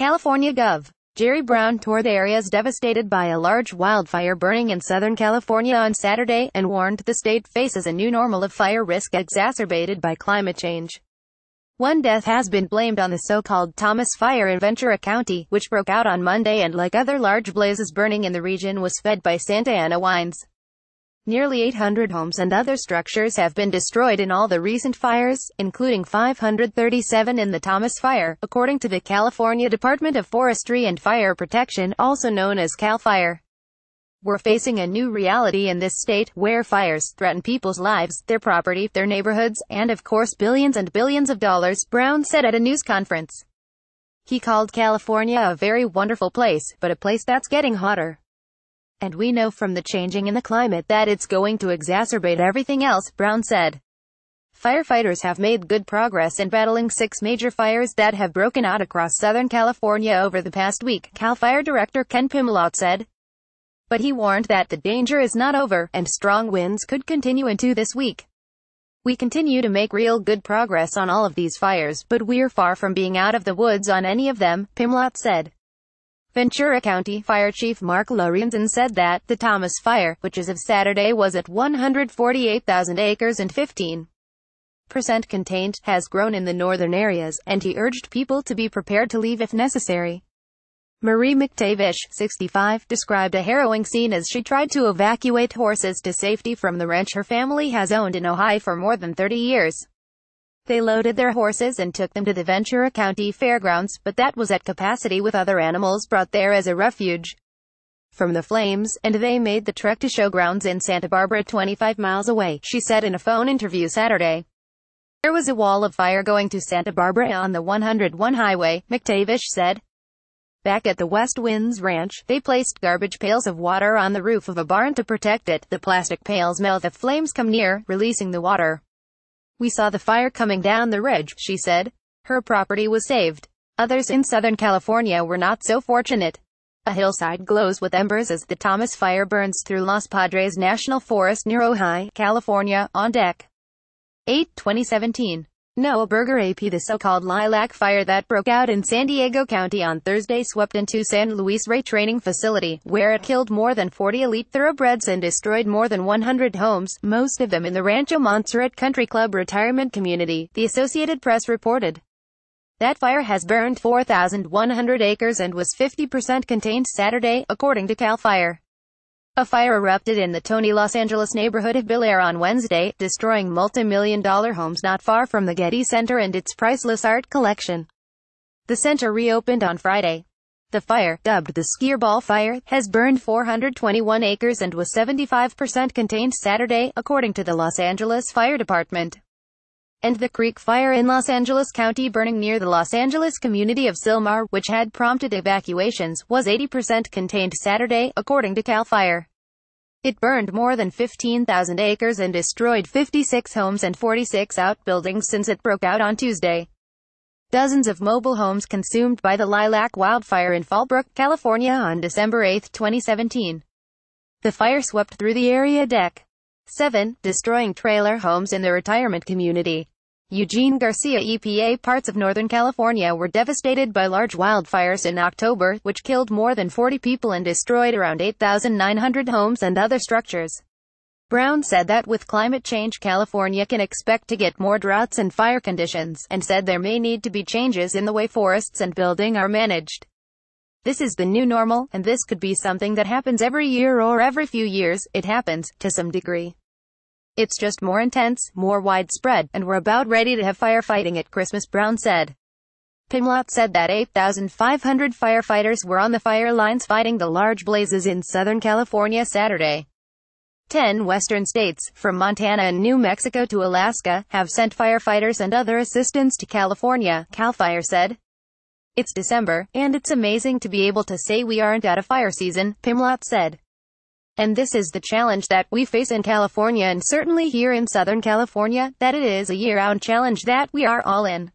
California Gov. Jerry Brown toured areas devastated by a large wildfire burning in Southern California on Saturday, and warned the state faces a new normal of fire risk exacerbated by climate change. One death has been blamed on the so-called Thomas Fire in Ventura County, which broke out on Monday and like other large blazes burning in the region was fed by Santa Ana Wines. Nearly 800 homes and other structures have been destroyed in all the recent fires, including 537 in the Thomas Fire, according to the California Department of Forestry and Fire Protection, also known as CAL FIRE. We're facing a new reality in this state, where fires threaten people's lives, their property, their neighborhoods, and of course billions and billions of dollars, Brown said at a news conference. He called California a very wonderful place, but a place that's getting hotter. And we know from the changing in the climate that it's going to exacerbate everything else, Brown said. Firefighters have made good progress in battling six major fires that have broken out across Southern California over the past week, Cal Fire Director Ken Pimlott said. But he warned that the danger is not over, and strong winds could continue into this week. We continue to make real good progress on all of these fires, but we're far from being out of the woods on any of them, Pimlott said. Ventura County Fire Chief Mark Lorenzen said that the Thomas Fire, which as of Saturday was at 148,000 acres and 15 percent contained, has grown in the northern areas, and he urged people to be prepared to leave if necessary. Marie McTavish, 65, described a harrowing scene as she tried to evacuate horses to safety from the ranch her family has owned in Ohio for more than 30 years. They loaded their horses and took them to the Ventura County Fairgrounds, but that was at capacity with other animals brought there as a refuge from the flames, and they made the trek to showgrounds in Santa Barbara 25 miles away, she said in a phone interview Saturday. There was a wall of fire going to Santa Barbara on the 101 highway, McTavish said. Back at the West Winds Ranch, they placed garbage pails of water on the roof of a barn to protect it. The plastic pails melt if flames come near, releasing the water. We saw the fire coming down the ridge, she said. Her property was saved. Others in Southern California were not so fortunate. A hillside glows with embers as the Thomas fire burns through Los Padres National Forest near Ojai, California, on deck. 8 2017 Noah Berger AP The so-called lilac fire that broke out in San Diego County on Thursday swept into San Luis Rey training facility, where it killed more than 40 elite thoroughbreds and destroyed more than 100 homes, most of them in the Rancho Montserrat Country Club retirement community, the Associated Press reported. That fire has burned 4,100 acres and was 50% contained Saturday, according to CAL FIRE. A fire erupted in the Tony Los Angeles neighborhood of Bel Air on Wednesday, destroying multi-million dollar homes not far from the Getty Center and its priceless art collection. The center reopened on Friday. The fire, dubbed the Skierball Fire, has burned 421 acres and was 75% contained Saturday, according to the Los Angeles Fire Department and the Creek Fire in Los Angeles County burning near the Los Angeles community of Silmar, which had prompted evacuations, was 80% contained Saturday, according to CAL FIRE. It burned more than 15,000 acres and destroyed 56 homes and 46 outbuildings since it broke out on Tuesday. Dozens of mobile homes consumed by the Lilac wildfire in Fallbrook, California on December 8, 2017. The fire swept through the area deck, 7. Destroying trailer homes in the retirement community. Eugene Garcia EPA parts of Northern California were devastated by large wildfires in October, which killed more than 40 people and destroyed around 8,900 homes and other structures. Brown said that with climate change California can expect to get more droughts and fire conditions, and said there may need to be changes in the way forests and building are managed. This is the new normal, and this could be something that happens every year or every few years, it happens, to some degree. It's just more intense, more widespread, and we're about ready to have firefighting at Christmas, Brown said. Pimlott said that 8,500 firefighters were on the fire lines fighting the large blazes in Southern California Saturday. Ten western states, from Montana and New Mexico to Alaska, have sent firefighters and other assistance to California, CAL FIRE said. It's December, and it's amazing to be able to say we aren't out of fire season, Pimlott said. And this is the challenge that we face in California and certainly here in Southern California, that it is a year-round challenge that we are all in.